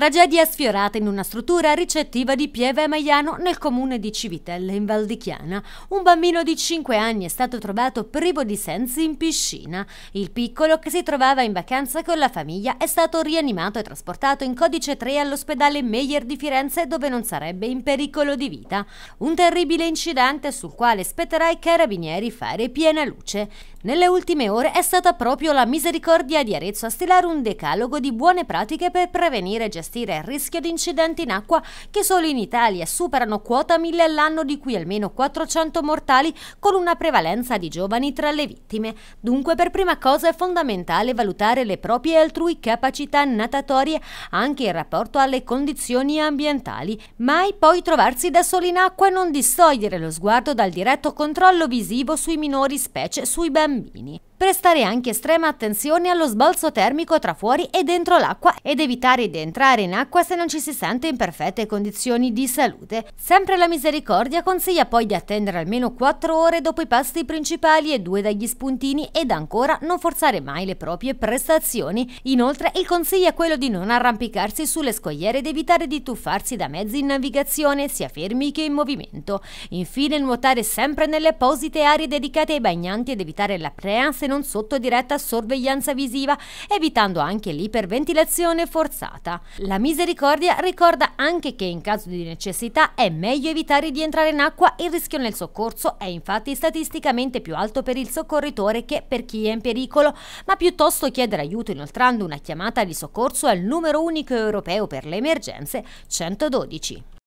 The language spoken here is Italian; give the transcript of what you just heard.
Tragedia sfiorata in una struttura ricettiva di Pieve Maiano nel comune di Civitella in Val di Chiana. Un bambino di 5 anni è stato trovato privo di sensi in piscina. Il piccolo, che si trovava in vacanza con la famiglia, è stato rianimato e trasportato in codice 3 all'ospedale Meyer di Firenze dove non sarebbe in pericolo di vita. Un terribile incidente sul quale spetterà ai carabinieri fare piena luce. Nelle ultime ore è stata proprio la misericordia di Arezzo a stilare un decalogo di buone pratiche per prevenire gestione gestire il rischio di incidenti in acqua che solo in Italia superano quota 1000 all'anno di cui almeno 400 mortali con una prevalenza di giovani tra le vittime. Dunque per prima cosa è fondamentale valutare le proprie e altrui capacità natatorie anche in rapporto alle condizioni ambientali, mai poi trovarsi da soli in acqua e non distogliere lo sguardo dal diretto controllo visivo sui minori specie sui bambini prestare anche estrema attenzione allo sbalzo termico tra fuori e dentro l'acqua ed evitare di entrare in acqua se non ci si sente in perfette condizioni di salute. Sempre la misericordia consiglia poi di attendere almeno 4 ore dopo i pasti principali e 2 dagli spuntini ed ancora non forzare mai le proprie prestazioni. Inoltre il consiglio è quello di non arrampicarsi sulle scogliere ed evitare di tuffarsi da mezzi in navigazione sia fermi che in movimento. Infine nuotare sempre nelle apposite aree dedicate ai bagnanti ed evitare la prea se non sotto diretta sorveglianza visiva, evitando anche l'iperventilazione forzata. La misericordia ricorda anche che in caso di necessità è meglio evitare di entrare in acqua, il rischio nel soccorso è infatti statisticamente più alto per il soccorritore che per chi è in pericolo, ma piuttosto chiedere aiuto inoltrando una chiamata di soccorso al numero unico europeo per le emergenze 112.